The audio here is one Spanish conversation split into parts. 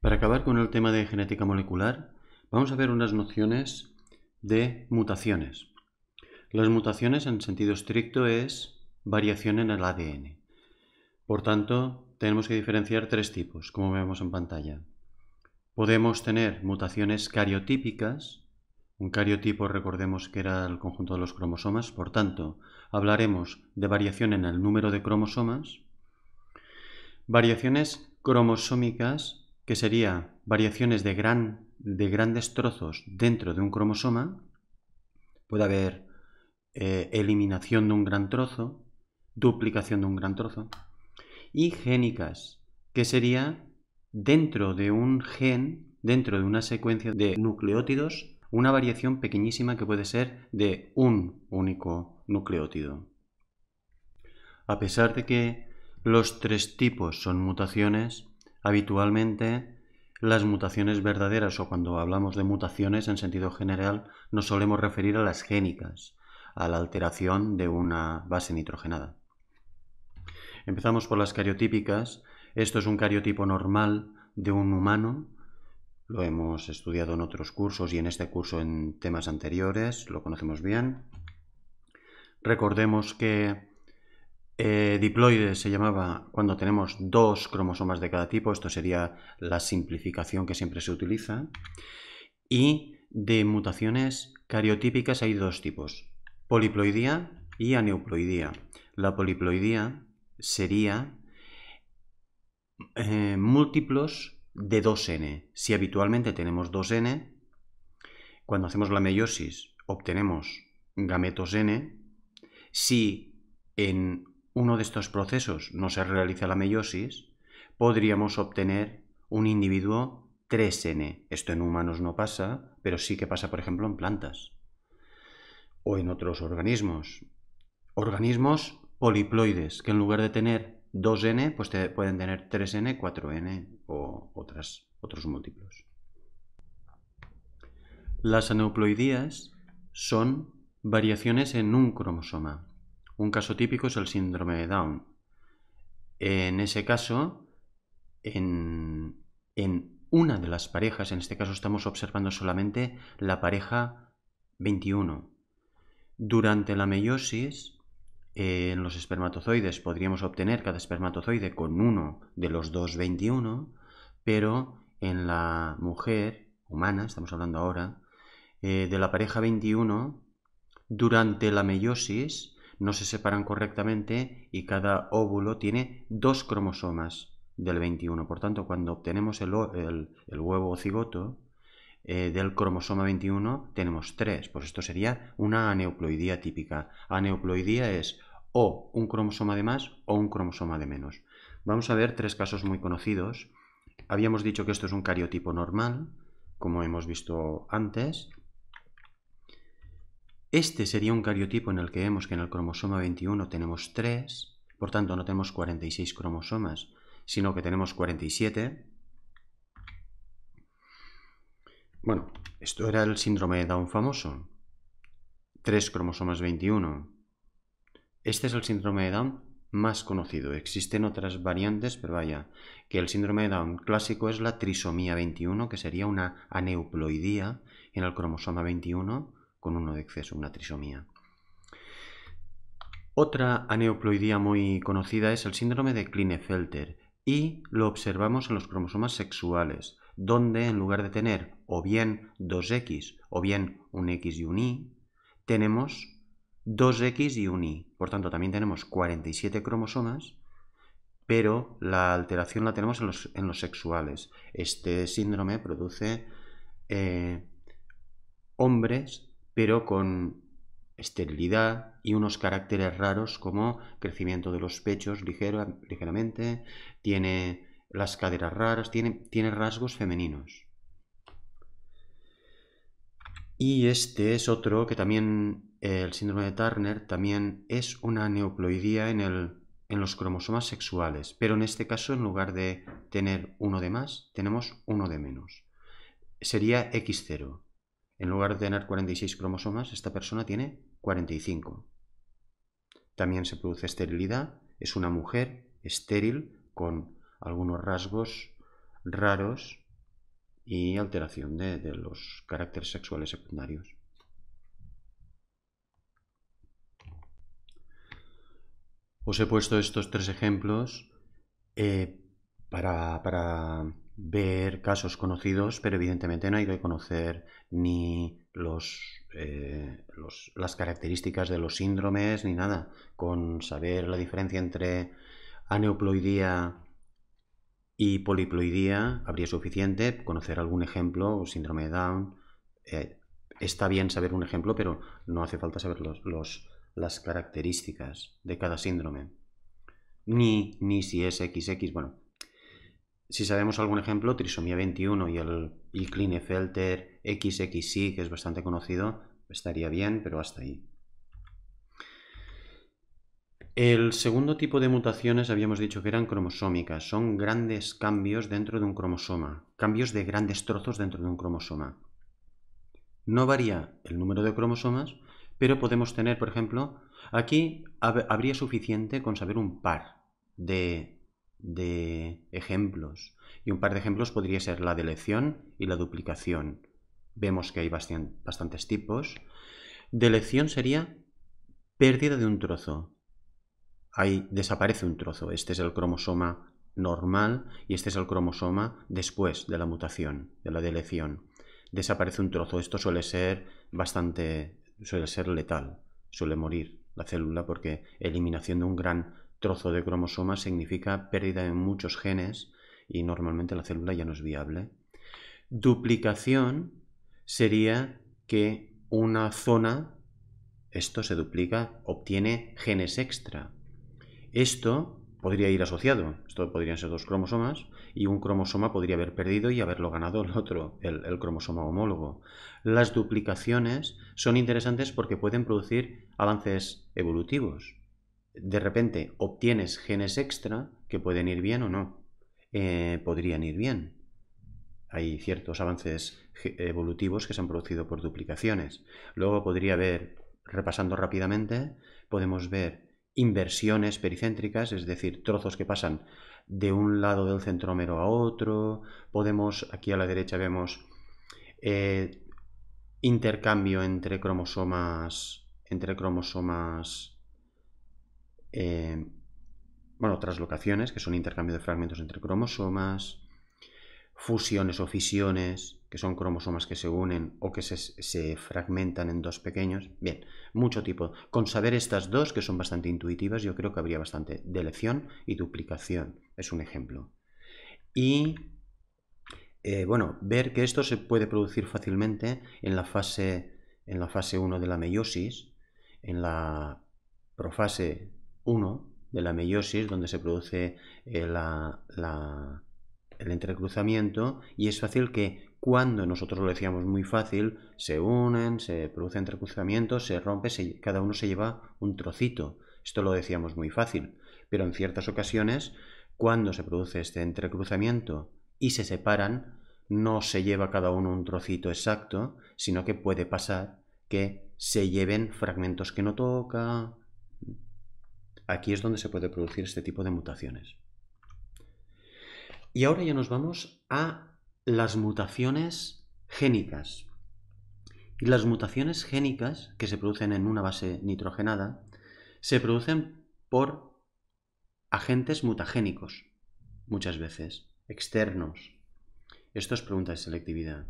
Para acabar con el tema de genética molecular, vamos a ver unas nociones de mutaciones. Las mutaciones en sentido estricto es variación en el ADN. Por tanto, tenemos que diferenciar tres tipos, como vemos en pantalla. Podemos tener mutaciones cariotípicas. Un cariotipo, recordemos que era el conjunto de los cromosomas, por tanto, hablaremos de variación en el número de cromosomas. Variaciones cromosómicas que sería variaciones de, gran, de grandes trozos dentro de un cromosoma, puede haber eh, eliminación de un gran trozo, duplicación de un gran trozo, y génicas, que sería dentro de un gen, dentro de una secuencia de nucleótidos, una variación pequeñísima que puede ser de un único nucleótido. A pesar de que los tres tipos son mutaciones, Habitualmente, las mutaciones verdaderas o cuando hablamos de mutaciones en sentido general nos solemos referir a las génicas, a la alteración de una base nitrogenada. Empezamos por las cariotípicas. Esto es un cariotipo normal de un humano. Lo hemos estudiado en otros cursos y en este curso en temas anteriores, lo conocemos bien. Recordemos que eh, diploide se llamaba cuando tenemos dos cromosomas de cada tipo, esto sería la simplificación que siempre se utiliza. Y de mutaciones cariotípicas hay dos tipos, poliploidía y aneuploidía. La poliploidía sería eh, múltiplos de 2n. Si habitualmente tenemos 2n, cuando hacemos la meiosis obtenemos gametos n. Si en uno de estos procesos no se realiza la meiosis, podríamos obtener un individuo 3N. Esto en humanos no pasa, pero sí que pasa, por ejemplo, en plantas o en otros organismos. Organismos poliploides, que en lugar de tener 2N, pues pueden tener 3N, 4N o otras, otros múltiplos. Las aneuploidías son variaciones en un cromosoma. Un caso típico es el síndrome de Down. En ese caso, en, una de las parejas, en este caso estamos observando solamente la pareja 21. Durante la meiosis, eh, en los espermatozoides podríamos obtener cada espermatozoide con uno de los dos 21, pero en la mujer humana, estamos hablando ahora, eh, de la pareja 21, durante la meiosis no se separan correctamente y cada óvulo tiene dos cromosomas del 21. Por tanto, cuando obtenemos el, huevo o cigoto eh, del cromosoma 21, tenemos tres. Pues esto sería una aneuploidía típica. Aneuploidía es o un cromosoma de más o un cromosoma de menos. Vamos a ver tres casos muy conocidos. Habíamos dicho que esto es un cariotipo normal, como hemos visto antes, este sería un cariotipo en el que vemos que en el cromosoma 21 tenemos 3, por tanto no tenemos 46 cromosomas, sino que tenemos 47. Bueno, esto era el síndrome de Down famoso. 3 cromosomas 21. Este es el síndrome de Down más conocido. Existen otras variantes, pero vaya, que el síndrome de Down clásico es la trisomía 21, que sería una aneuploidía en el cromosoma 21, con uno de exceso, una trisomía. Otra aneuploidía muy conocida es el síndrome de Klinefelter y lo observamos en los cromosomas sexuales, donde en lugar de tener o bien 2X o bien un X y un Y, tenemos 2X y un Y. Por tanto, también tenemos 47 cromosomas, pero la alteración la tenemos en los, sexuales. Este síndrome produce eh, hombres pero con esterilidad y unos caracteres raros como crecimiento de los pechos ligeramente, tiene las caderas raras, tiene, rasgos femeninos. Y este es otro que también, el síndrome de Turner, también es una neoploidía en, el, en los cromosomas sexuales, pero en este caso en lugar de tener uno de más, tenemos uno de menos. Sería X0. En lugar de tener 46 cromosomas, esta persona tiene 45. También se produce esterilidad, es una mujer estéril con algunos rasgos raros y alteración de, los caracteres sexuales secundarios. Os he puesto estos tres ejemplos eh, para ver casos conocidos, pero evidentemente no hay que conocer ni eh, los, las características de los síndromes ni nada. Con saber la diferencia entre aneuploidía y poliploidía habría suficiente. Conocer algún ejemplo, síndrome de Down. Eh, está bien saber un ejemplo, pero no hace falta saber las características de cada síndrome. Ni, ni si es XX, bueno, si sabemos algún ejemplo, trisomía 21 y el, el Klinefelter XXY, que es bastante conocido, estaría bien, pero hasta ahí. El segundo tipo de mutaciones habíamos dicho que eran cromosómicas, son grandes cambios dentro de un cromosoma, cambios de grandes trozos dentro de un cromosoma. No varía el número de cromosomas, pero podemos tener, por ejemplo, aquí habría suficiente con saber un par de de ejemplos. Y un par de ejemplos podría ser la delección y la duplicación. Vemos que hay bastantes tipos. Delección sería pérdida de un trozo. Ahí desaparece un trozo. Este es el cromosoma normal y este es el cromosoma después de la mutación, de la delección. Desaparece un trozo. Esto suele ser bastante, suele ser letal, suele morir la célula porque eliminación de un gran trozo de cromosoma significa pérdida de muchos genes y normalmente la célula ya no es viable. Duplicación sería que una zona, esto se duplica, obtiene genes extra. Esto podría ir asociado, esto podrían ser dos cromosomas, y un cromosoma podría haber perdido y haberlo ganado el otro, el, el cromosoma homólogo. Las duplicaciones son interesantes porque pueden producir avances evolutivos de repente obtienes genes extra que pueden ir bien o no. Eh, podrían ir bien. Hay ciertos avances evolutivos que se han producido por duplicaciones. Luego podría haber, repasando rápidamente, podemos ver inversiones pericéntricas, es decir, trozos que pasan de un lado del centrómero a otro. Podemos, aquí a la derecha vemos eh, intercambio entre cromosomas, entre cromosomas Em, bueno, traslocaciones, que son intercambio de fragmentos entre cromosomas, fusiones o fisiones, que son cromosomas que se unen o que se, fragmentan en dos pequeños. Bien, mucho tipo. Con saber estas dos, que son bastante intuitivas, yo creo que habría bastante delección y duplicación. Es un ejemplo. Y, eh, bueno, ver que esto se puede producir fácilmente en la fase, en la fase 1 de la meiosis, en la profase uno, de la meiosis, donde se produce eh, el entrecruzamiento, y es fácil que cuando nosotros lo decíamos muy fácil, se unen, se produce entrecruzamiento, se rompe, cada uno se lleva un trocito. Esto lo decíamos muy fácil, pero en ciertas ocasiones, cuando se produce este entrecruzamiento y se separan, no se lleva cada uno un trocito exacto, sino que puede pasar que se lleven fragmentos que no toca, Aquí es donde se puede producir este tipo de mutaciones. Y ahora ya nos vamos a las mutaciones génicas. Y las mutaciones génicas que se producen en una base nitrogenada se producen por agentes mutagénicos, muchas veces, externos. Esto es pregunta de selectividad.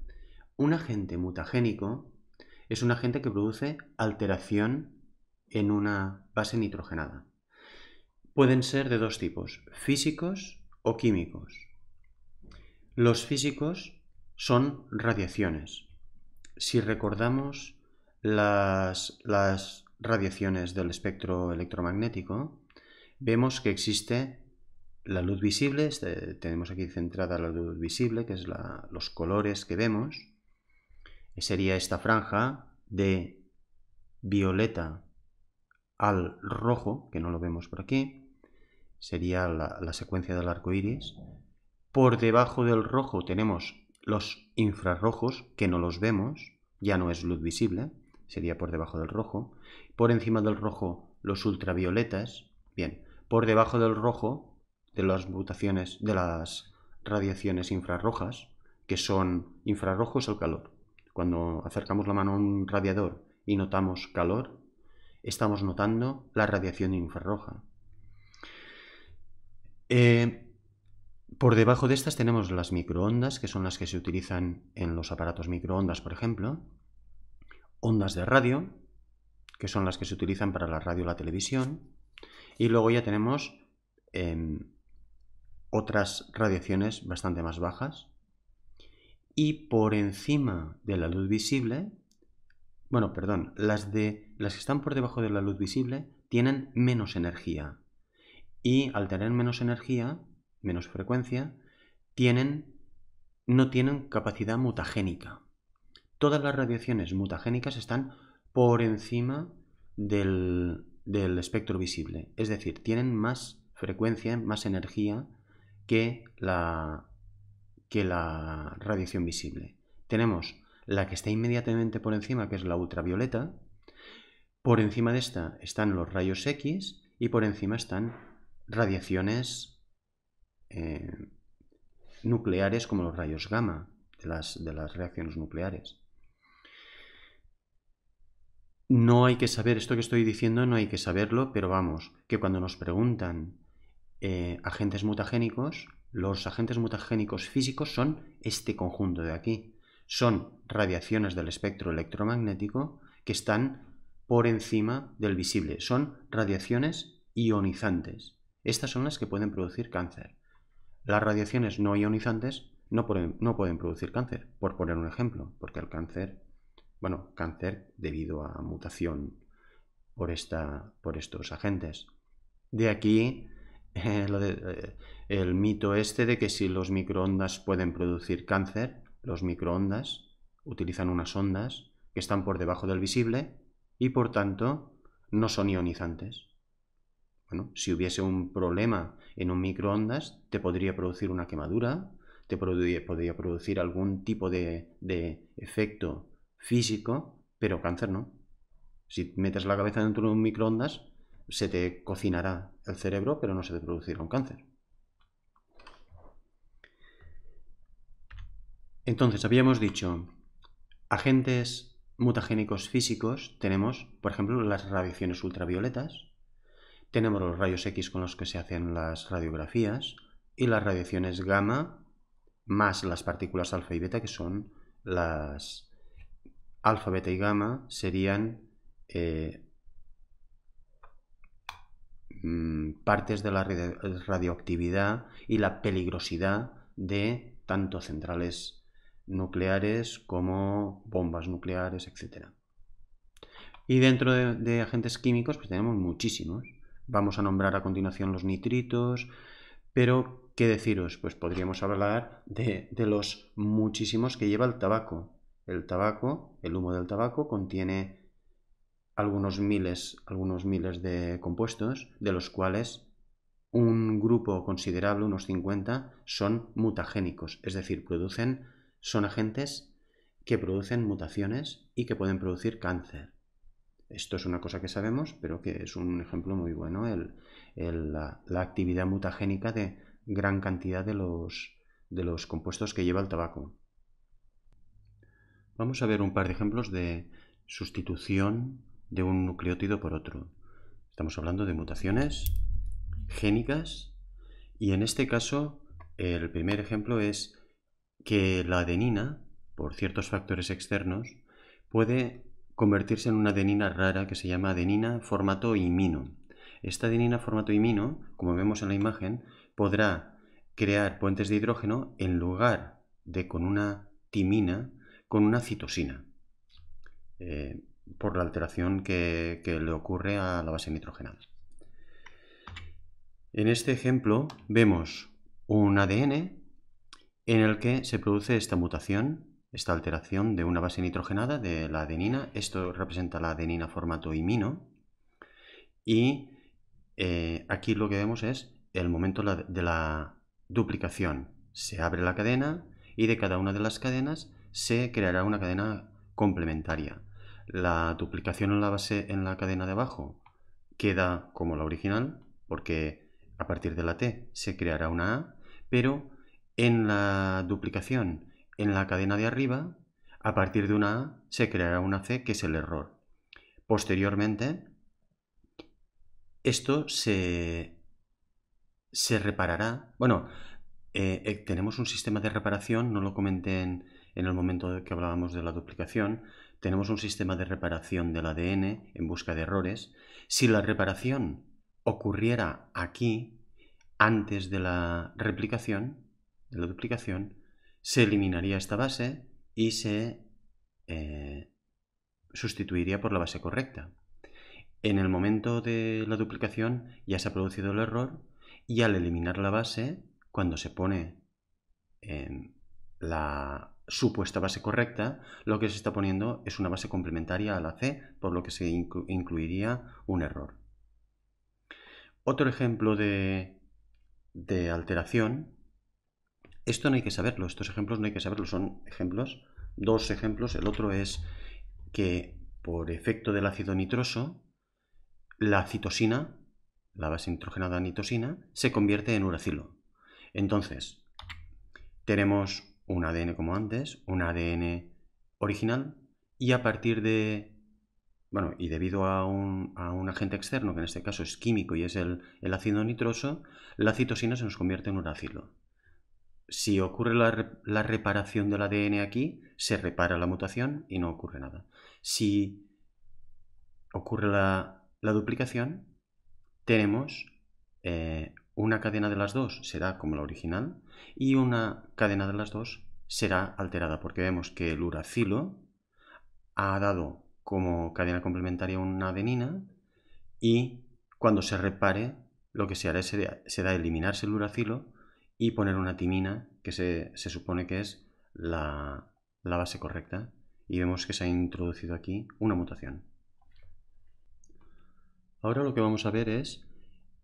Un agente mutagénico es un agente que produce alteración en una base nitrogenada pueden ser de dos tipos, físicos o químicos. Los físicos son radiaciones. Si recordamos las, radiaciones del espectro electromagnético, vemos que existe la luz visible, este, tenemos aquí centrada la luz visible, que es los colores que vemos, sería esta franja de violeta al rojo, que no lo vemos por aquí, sería la, secuencia del arco iris. Por debajo del rojo tenemos los infrarrojos, que no los vemos, ya no es luz visible, sería por debajo del rojo. Por encima del rojo, los ultravioletas. Bien, por debajo del rojo, de las mutaciones, de las radiaciones infrarrojas, que son infrarrojos el calor. Cuando acercamos la mano a un radiador y notamos calor, estamos notando la radiación infrarroja. Eh, por debajo de estas tenemos las microondas, que son las que se utilizan en los aparatos microondas, por ejemplo. Ondas de radio, que son las que se utilizan para la radio y la televisión. Y luego ya tenemos em, otras radiaciones bastante más bajas. Y por encima de la luz visible bueno, perdón, las, de, las que están por debajo de la luz visible tienen menos energía. Y al tener menos energía, menos frecuencia, tienen, no tienen capacidad mutagénica. Todas las radiaciones mutagénicas están por encima del, del espectro visible. Es decir, tienen más frecuencia, más energía que la, que la radiación visible. Tenemos la que está inmediatamente por encima, que es la ultravioleta, por encima de esta están los rayos X y por encima están radiaciones eh, nucleares como los rayos gamma de las, de las reacciones nucleares. No hay que saber, esto que estoy diciendo no hay que saberlo, pero vamos, que cuando nos preguntan eh, agentes mutagénicos, los agentes mutagénicos físicos son este conjunto de aquí son radiaciones del espectro electromagnético que están por encima del visible. Son radiaciones ionizantes. Estas son las que pueden producir cáncer. Las radiaciones no ionizantes no pueden, no pueden producir cáncer, por poner un ejemplo, porque el cáncer, bueno, cáncer debido a mutación por, esta, por estos agentes. De aquí eh, eh, el mito este de que si los microondas pueden producir cáncer, los microondas utilizan unas ondas que están por debajo del visible y por tanto no son ionizantes. Bueno, si hubiese un problema en un microondas, te podría producir una quemadura, te podría, producir algún tipo de, de efecto físico, pero cáncer no. Si metes la cabeza dentro de un microondas, se te cocinará el cerebro, pero no se te producirá un cáncer. Entonces, habíamos dicho, agentes mutagénicos físicos tenemos, por ejemplo, las radiaciones ultravioletas, tenemos los rayos X con los que se hacen las radiografías y las radiaciones gamma más las partículas alfa y beta que son las alfa, beta y gamma serían eh, mm, partes de la radioactividad y la peligrosidad de tanto centrales nucleares como bombas nucleares, etc. Y dentro de, agentes químicos pues tenemos muchísimos. Vamos a nombrar a continuación los nitritos, pero ¿qué deciros? Pues podríamos hablar de, los muchísimos que lleva el tabaco. El tabaco, el humo del tabaco contiene algunos miles, algunos miles de compuestos, de los cuales un grupo considerable, unos 50, son mutagénicos, es decir, producen son agentes que producen mutaciones y que pueden producir cáncer. Esto es una cosa que sabemos, pero que es un ejemplo muy bueno, la, actividad mutagénica de gran cantidad de los, de los compuestos que lleva el tabaco. Vamos a ver un par de ejemplos de sustitución de un nucleótido por otro. Estamos hablando de mutaciones génicas y en este caso el primer ejemplo es que la adenina, por ciertos factores externos, puede convertirse en una adenina rara que se llama adenina formato imino. Esta adenina formato imino, como vemos en la imagen, podrá crear puentes de hidrógeno en lugar de con una timina, con una citosina, eh, por la alteración que, que le ocurre a la base nitrogenada. En este ejemplo vemos un ADN en el que se produce esta mutación, esta alteración de una base nitrogenada de la adenina. Esto representa la adenina formato imino. Y eh, aquí lo que vemos es el momento de la duplicación. Se abre la cadena y de cada una de las cadenas se creará una cadena complementaria. La duplicación en la base en la cadena de abajo queda como la original, porque a partir de la T se creará una A, pero en la duplicación en la cadena de arriba, a partir de una A se creará una C que es el error. Posteriormente, esto se, reparará. Bueno, eh, eh, tenemos un sistema de reparación, no lo comenté en, en el momento que hablábamos de la duplicación, tenemos un sistema de reparación del ADN en busca de errores. Si la reparación ocurriera aquí, antes de la replicación, de la duplicación, se eliminaría esta base y se eh, sustituiría por la base correcta. En el momento de la duplicación ya se ha producido el error y al eliminar la base, cuando se pone em, la supuesta base correcta, lo que se está poniendo es una base complementaria a la C, por lo que se incluiría un error. Otro ejemplo de alteración esto no hay que saberlo, estos ejemplos no hay que saberlo, son ejemplos, dos ejemplos, el otro es que por efecto del ácido nitroso, la citosina, la base nitrogenada nitosina, se convierte en uracilo. Entonces, tenemos un ADN como antes, un ADN original, y a partir de, bueno, y debido a un, agente externo, que en este caso es químico y es el, el ácido nitroso, la citosina se nos convierte en uracilo si ocurre la, reparación del ADN aquí, se repara la mutación y no ocurre nada. Si ocurre la, duplicación, tenemos eh, una cadena de las dos será como la original y una cadena de las dos será alterada porque vemos que el uracilo ha dado como cadena complementaria una adenina y cuando se repare lo que se hará será eliminarse el uracilo y poner una timina que se, supone que es la, base correcta y vemos que se ha introducido aquí una mutación. Ahora lo que vamos a ver es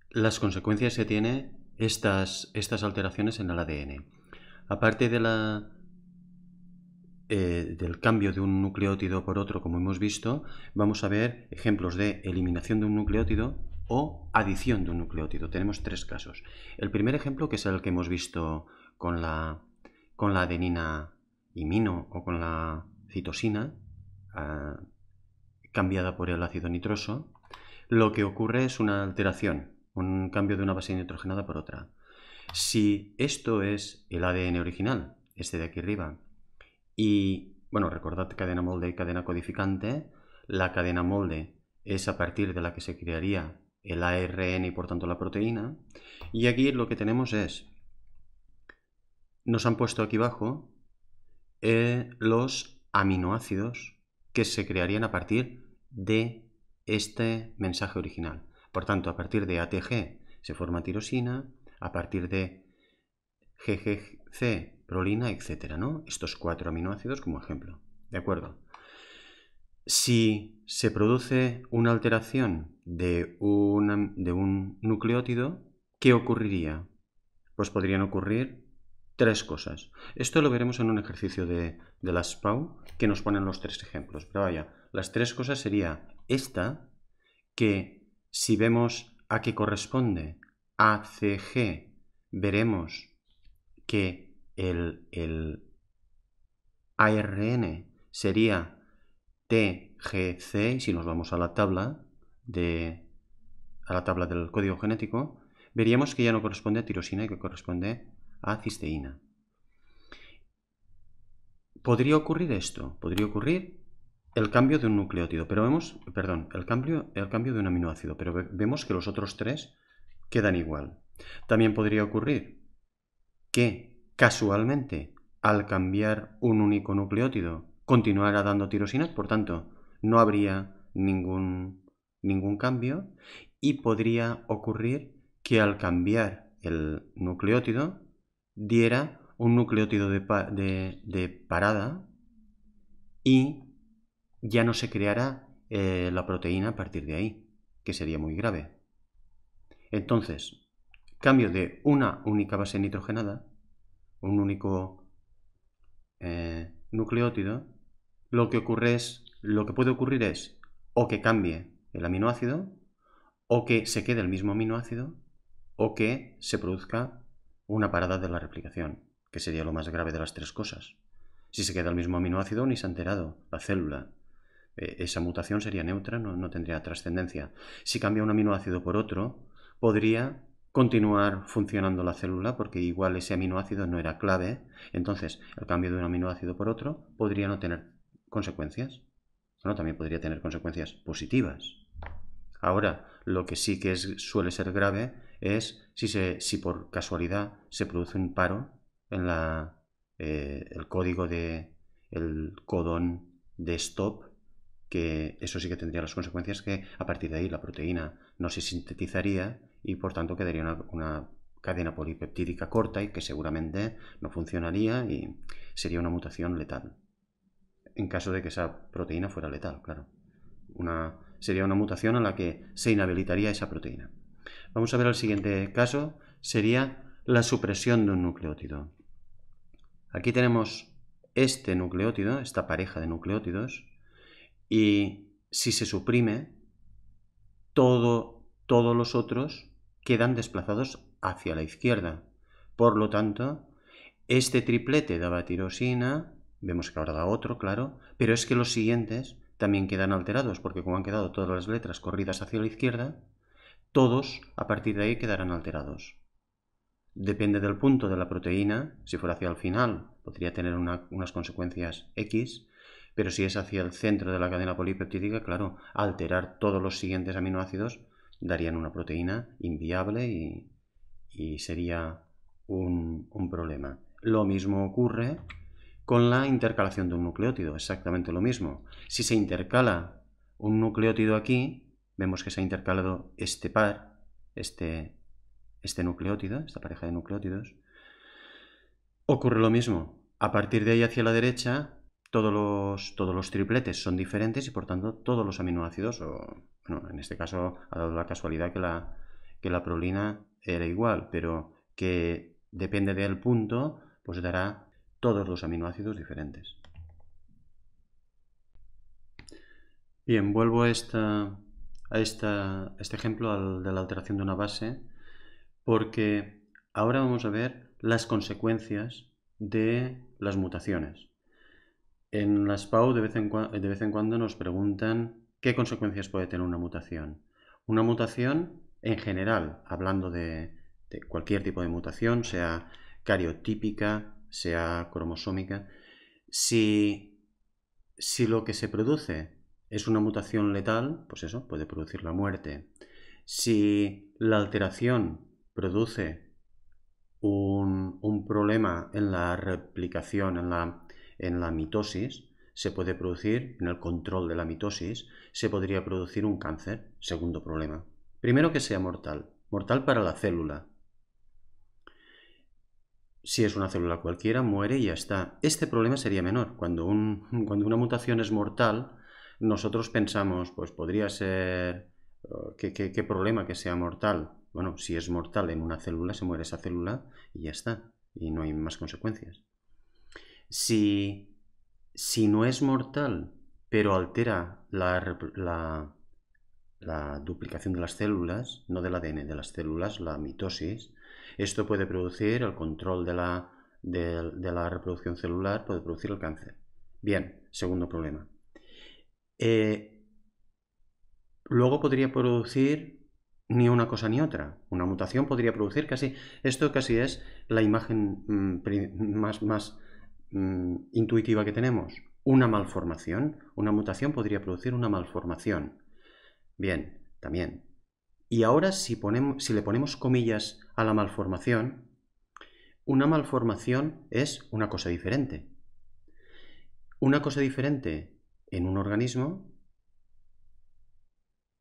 las consecuencias que tiene estas, estas alteraciones en el ADN. Aparte de la, eh, del cambio de un nucleótido por otro, como hemos visto, vamos a ver ejemplos de eliminación de un nucleótido o adición de un nucleótido. Tenemos tres casos. El primer ejemplo, que es el que hemos visto con la, con la adenina imino o con la citosina, ah, cambiada por el ácido nitroso, lo que ocurre es una alteración, un cambio de una base nitrogenada por otra. Si esto es el ADN original, este de aquí arriba, y, bueno, recordad cadena molde y cadena codificante, la cadena molde es a partir de la que se crearía el ARN y por tanto la proteína. Y aquí lo que tenemos es, nos han puesto aquí abajo eh, los aminoácidos que se crearían a partir de este mensaje original. Por tanto, a partir de ATG se forma tirosina, a partir de GGC, prolina, etc. ¿no? Estos cuatro aminoácidos como ejemplo. ¿De acuerdo? Si se produce una alteración de, de un nucleótido, ¿qué ocurriría? Pues podrían ocurrir tres cosas. Esto lo veremos en un ejercicio de, de las PAU que nos ponen los tres ejemplos. Pero vaya, las tres cosas sería esta, que si vemos a qué corresponde ACG, veremos que el, el ARN sería TGC, si nos vamos a la tabla de a la tabla del código genético, veríamos que ya no corresponde a tirosina y que corresponde a cisteína. Podría ocurrir esto, podría ocurrir el cambio de un nucleótido, pero vemos, perdón, el cambio, el cambio de un aminoácido, pero vemos que los otros tres quedan igual. También podría ocurrir que casualmente al cambiar un único nucleótido continuará dando tirosinas, por tanto, no habría ningún, ningún cambio y podría ocurrir que al cambiar el nucleótido diera un nucleótido de, parada y ya no se creara eh, la proteína a partir de ahí, que sería muy grave. Entonces, cambio de una única base nitrogenada, un único eh, nucleótido, lo que ocurre lo que puede ocurrir es o que cambie el aminoácido, o que se quede el mismo aminoácido, o que se produzca una parada de la replicación, que sería lo más grave de las tres cosas. Si se queda el mismo aminoácido, ni se ha enterado la célula. Eh, esa mutación sería neutra, no tendría trascendencia. Si cambia un aminoácido por otro, podría continuar funcionando la célula porque igual ese aminoácido no era clave. Entonces, el cambio de un aminoácido por otro podría no tener consecuencias. también podría tener consecuencias positivas. Ahora, lo que sí que suele ser grave es si, por casualidad se produce un paro en la, eh, el código de el codón de stop, que eso sí que tendría las consecuencias que a partir de ahí la proteína no se sintetizaría y por tanto quedaría una cadena polipeptídica corta y que seguramente no funcionaría y sería una mutación letal en caso de que esa proteína fuera letal, claro. sería una mutación a la que se inhabilitaría esa proteína. Vamos a ver el siguiente caso, sería la supresión de un nucleótido. Aquí tenemos este nucleótido, esta pareja de nucleótidos, y si se suprime, todo, todos los otros quedan desplazados hacia la izquierda. Por lo tanto, este triplete de tirosina. Vemos que ahora da otro, claro, pero es que los siguientes también quedan alterados, porque como han quedado todas las letras corridas hacia la izquierda, todos a partir de ahí quedarán alterados. Depende del punto de la proteína, si fuera hacia el final podría tener unas consecuencias X, pero si es hacia el centro de la cadena polipeptídica, claro, alterar todos los siguientes aminoácidos darían una proteína inviable y, sería un problema. Lo mismo ocurre con la intercalación de un nucleótido, exactamente lo mismo. Si se intercala un nucleótido aquí, vemos que se ha intercalado este par, este, este nucleótido, esta pareja de nucleótidos, ocurre lo mismo. A partir de ahí hacia la derecha, todos los, todos los tripletes son diferentes y por tanto todos los aminoácidos, o bueno, en este caso ha dado la casualidad que la, que la prolina era igual, pero que depende del punto, pues dará todos los aminoácidos diferentes. Bien, vuelvo a, a, este ejemplo de la alteración de una base porque ahora vamos a ver las consecuencias de las mutaciones. En las PAU de vez en, cuando nos preguntan qué consecuencias puede tener una mutación. Una mutación en general, hablando de, de cualquier tipo de mutación, sea cariotípica, sea cromosómica, si, lo que se produce es una mutación letal, pues eso, puede producir la muerte. Si la alteración produce un, problema en la replicación, en la mitosis, se puede producir, en el control de la mitosis, se podría producir un cáncer, segundo problema. Primero que sea mortal, mortal para la célula, si es una célula cualquiera, muere y ya está. Este problema sería menor. Cuando, cuando una mutación es mortal, nosotros pensamos, pues podría ser, oh, ¿qué, problema que sea mortal? Bueno, si es mortal en una célula, se muere esa célula y ya está, y no hay más consecuencias. Si, no es mortal, pero altera la, la duplicación de las células, no del ADN, de las células, la mitosis, esto puede producir el control de la, reproducción celular, puede producir el cáncer. Bien, segundo problema. Eh, luego podría producir ni una cosa ni otra. Una mutación podría producir casi, esto casi es la imagen mm, más, mm, intuitiva que tenemos. Una malformación, una mutación podría producir una malformación. Bien, también y ahora si, le ponemos comillas a la malformación, una malformación es una cosa diferente. Una cosa diferente en un organismo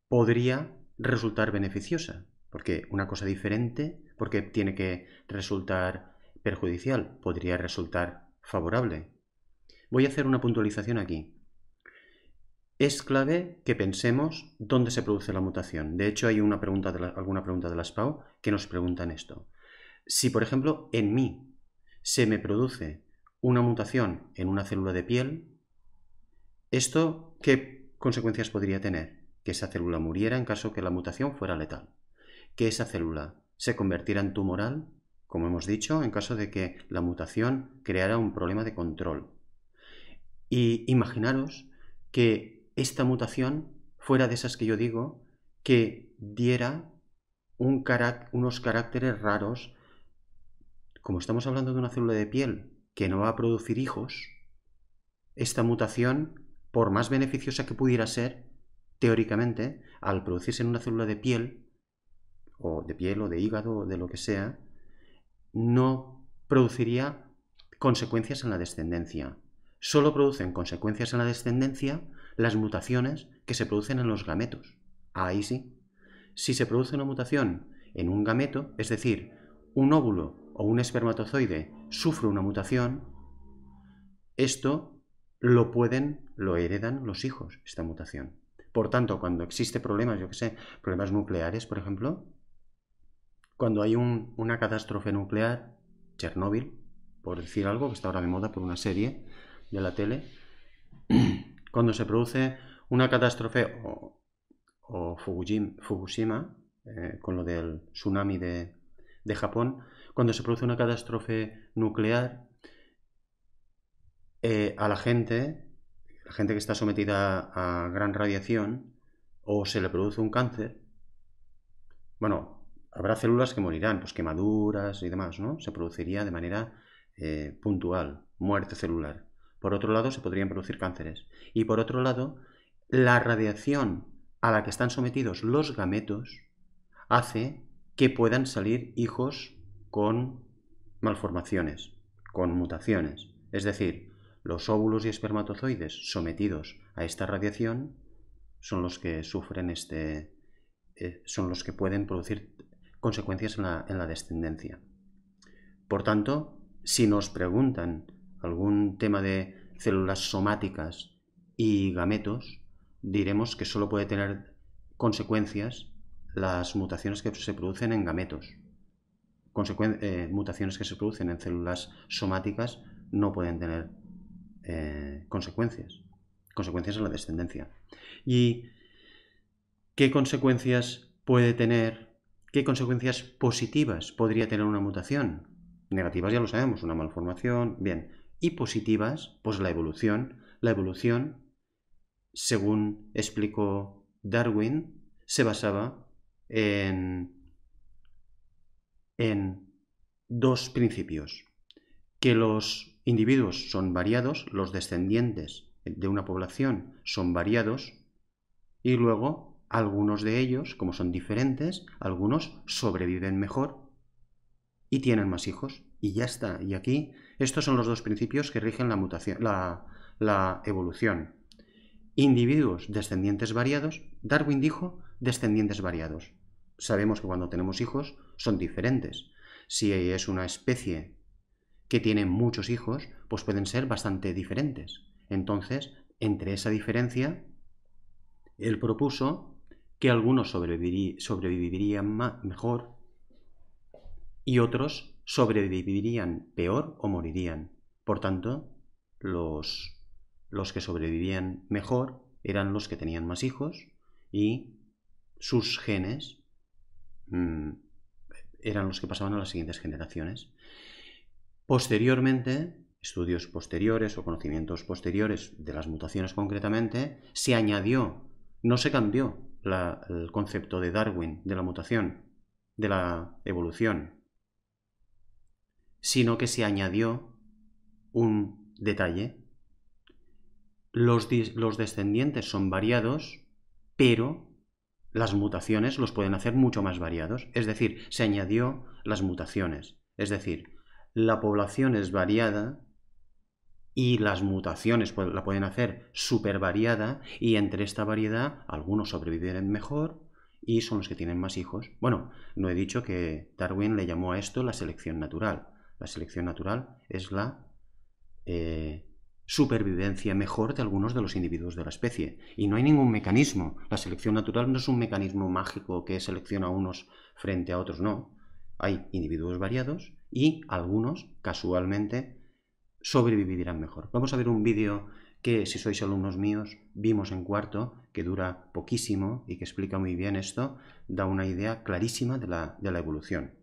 podría resultar beneficiosa, porque una cosa diferente, porque tiene que resultar perjudicial, podría resultar favorable. Voy a hacer una puntualización aquí es clave que pensemos dónde se produce la mutación. De hecho, hay una pregunta de la, alguna pregunta de las PAO que nos preguntan esto. Si, por ejemplo, en mí se me produce una mutación en una célula de piel, ¿esto qué consecuencias podría tener? Que esa célula muriera en caso que la mutación fuera letal. Que esa célula se convertiera en tumoral, como hemos dicho, en caso de que la mutación creara un problema de control. Y imaginaros que esta mutación fuera de esas que yo digo, que diera unos caracteres raros. Como estamos hablando de una célula de piel que no va a producir hijos, esta mutación, por más beneficiosa que pudiera ser, teóricamente, al producirse en una célula de piel, o de piel o de hígado o de lo que sea, no produciría consecuencias en la descendencia. Solo producen consecuencias en la descendencia las mutaciones que se producen en los gametos. Ahí sí. Si se produce una mutación en un gameto, es decir, un óvulo o un espermatozoide sufre una mutación, esto lo pueden, lo heredan los hijos, esta mutación. Por tanto, cuando existe problemas, yo que sé, problemas nucleares, por ejemplo, cuando hay una catástrofe nuclear, Chernóbil, por decir algo, que está ahora de moda por una serie de la tele, cuando se produce una catástrofe o, Fukushima, eh, con lo del tsunami de, Japón, cuando se produce una catástrofe nuclear, eh, a la gente, la gente que está sometida a, gran radiación, o se le produce un cáncer, bueno, habrá células que morirán, pues quemaduras y demás, ¿no? Se produciría de manera eh, puntual, muerte celular. Por otro lado, se podrían producir cánceres. Y por otro lado, la radiación a la que están sometidos los gametos hace que puedan salir hijos con malformaciones, con mutaciones. Es decir, los óvulos y espermatozoides sometidos a esta radiación son los que sufren este. Eh, son los que pueden producir consecuencias en la, en la descendencia. Por tanto, si nos preguntan algún tema de células somáticas y gametos, diremos que solo puede tener consecuencias las mutaciones que se producen en gametos. Eh, mutaciones que se producen en células somáticas no pueden tener eh, consecuencias. Consecuencias en la descendencia. ¿Y qué consecuencias puede tener, qué consecuencias positivas podría tener una mutación? Negativas ya lo sabemos, una malformación, bien, y positivas, pues la evolución, la evolución, según explicó Darwin, se basaba en, en dos principios, que los individuos son variados, los descendientes de una población son variados, y luego algunos de ellos, como son diferentes, algunos sobreviven mejor y tienen más hijos. Y ya está. Y aquí estos son los dos principios que rigen la, mutación, la, evolución. Individuos descendientes variados, Darwin dijo descendientes variados. Sabemos que cuando tenemos hijos son diferentes. Si es una especie que tiene muchos hijos, pues pueden ser bastante diferentes. Entonces, entre esa diferencia, él propuso que algunos sobrevivirían mejor y otros sobrevivirían peor o morirían. Por tanto, los, los que sobrevivían mejor eran los que tenían más hijos y sus genes mm, eran los que pasaban a las siguientes generaciones. Posteriormente, estudios posteriores o conocimientos posteriores de las mutaciones concretamente, se añadió, no se cambió el concepto de Darwin de la mutación, de la evolución, sino que se añadió un detalle. Los, descendientes son variados, pero las mutaciones los pueden hacer mucho más variados. Es decir, se añadió las mutaciones. Es decir, la población es variada y las mutaciones la pueden hacer súper variada y entre esta variedad algunos sobreviven mejor y son los que tienen más hijos. Bueno, no he dicho que Darwin le llamó a esto la selección natural la selección natural, es la eh, supervivencia mejor de algunos de los individuos de la especie. Y no hay ningún mecanismo. La selección natural no es un mecanismo mágico que selecciona a unos frente a otros, no. Hay individuos variados y algunos, casualmente, sobrevivirán mejor. Vamos a ver un vídeo que, si sois alumnos míos, vimos en cuarto, que dura poquísimo y que explica muy bien esto, da una idea clarísima de la, de la evolución.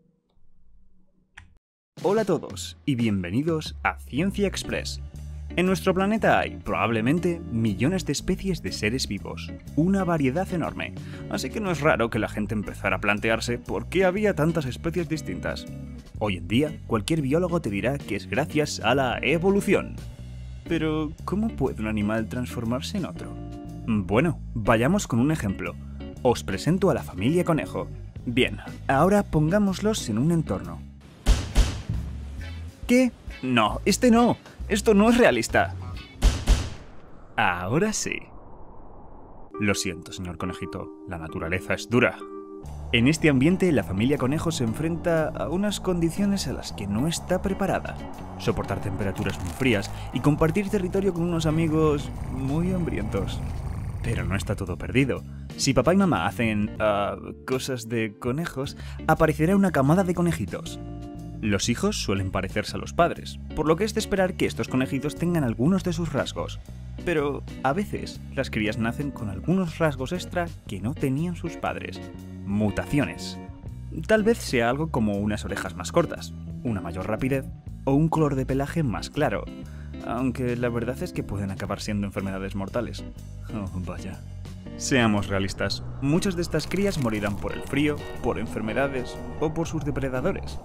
Hola a todos y bienvenidos a Ciencia Express. En nuestro planeta hay probablemente millones de especies de seres vivos, una variedad enorme, así que no es raro que la gente empezara a plantearse por qué había tantas especies distintas. Hoy en día, cualquier biólogo te dirá que es gracias a la evolución. Pero, ¿cómo puede un animal transformarse en otro? Bueno, vayamos con un ejemplo. Os presento a la familia conejo. Bien, ahora pongámoslos en un entorno no, este no. Esto no es realista. Ahora sí. Lo siento, señor conejito. La naturaleza es dura. En este ambiente, la familia conejo se enfrenta a unas condiciones a las que no está preparada. Soportar temperaturas muy frías y compartir territorio con unos amigos muy hambrientos. Pero no está todo perdido. Si papá y mamá hacen... Ah, cosas de conejos, aparecerá una camada de conejitos. Los hijos suelen parecerse a los padres, por lo que es de esperar que estos conejitos tengan algunos de sus rasgos. Pero a veces las crías nacen con algunos rasgos extra que no tenían sus padres. Mutaciones. Tal vez sea algo como unas orejas más cortas, una mayor rapidez o un color de pelaje más claro. Aunque la verdad es que pueden acabar siendo enfermedades mortales. Oh, vaya. Seamos realistas, muchas de estas crías morirán por el frío, por enfermedades o por sus depredadores.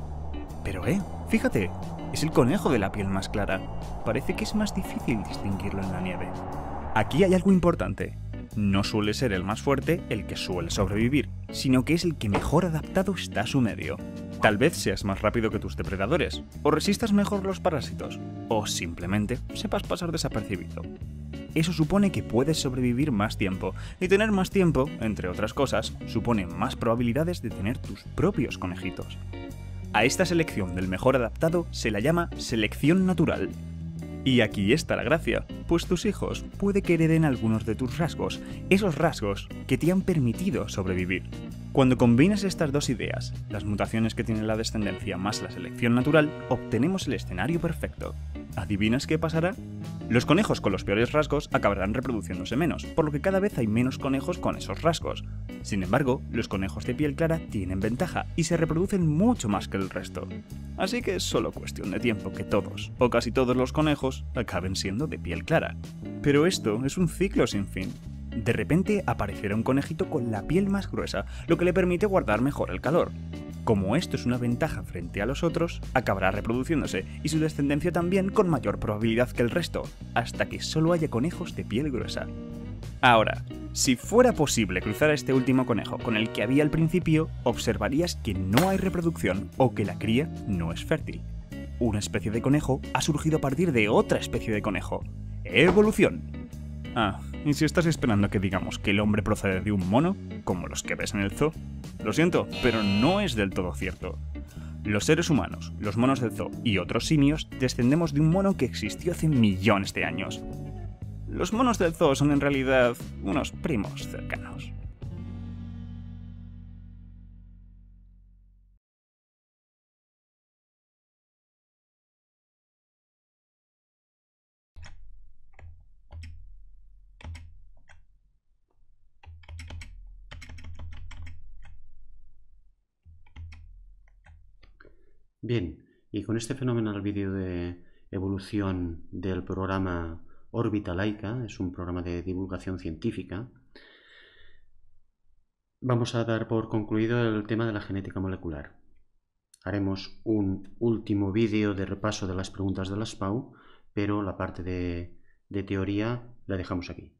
Pero eh, fíjate, es el conejo de la piel más clara. Parece que es más difícil distinguirlo en la nieve. Aquí hay algo importante. No suele ser el más fuerte el que suele sobrevivir, sino que es el que mejor adaptado está a su medio. Tal vez seas más rápido que tus depredadores, o resistas mejor los parásitos, o simplemente sepas pasar desapercibido. Eso supone que puedes sobrevivir más tiempo, y tener más tiempo, entre otras cosas, supone más probabilidades de tener tus propios conejitos. A esta selección del mejor adaptado se la llama selección natural. Y aquí está la gracia, pues tus hijos puede que hereden algunos de tus rasgos, esos rasgos que te han permitido sobrevivir. Cuando combinas estas dos ideas, las mutaciones que tiene la descendencia más la selección natural, obtenemos el escenario perfecto. ¿Adivinas qué pasará? Los conejos con los peores rasgos acabarán reproduciéndose menos, por lo que cada vez hay menos conejos con esos rasgos. Sin embargo, los conejos de piel clara tienen ventaja y se reproducen mucho más que el resto. Así que es solo cuestión de tiempo que todos, o casi todos los conejos, acaben siendo de piel clara. Pero esto es un ciclo sin fin. De repente aparecerá un conejito con la piel más gruesa, lo que le permite guardar mejor el calor. Como esto es una ventaja frente a los otros, acabará reproduciéndose y su descendencia también con mayor probabilidad que el resto, hasta que solo haya conejos de piel gruesa. Ahora, si fuera posible cruzar este último conejo con el que había al principio, observarías que no hay reproducción o que la cría no es fértil. Una especie de conejo ha surgido a partir de otra especie de conejo. Evolución. Ah, y si estás esperando que digamos que el hombre procede de un mono, como los que ves en el zoo, lo siento, pero no es del todo cierto. Los seres humanos, los monos del zoo y otros simios descendemos de un mono que existió hace millones de años. Los monos del zoo son en realidad unos primos cercanos. Bien, y con este fenomenal vídeo de evolución del programa Órbita Laica, es un programa de divulgación científica, vamos a dar por concluido el tema de la genética molecular. Haremos un último vídeo de repaso de las preguntas de las PAU, pero la parte de teoría la dejamos aquí.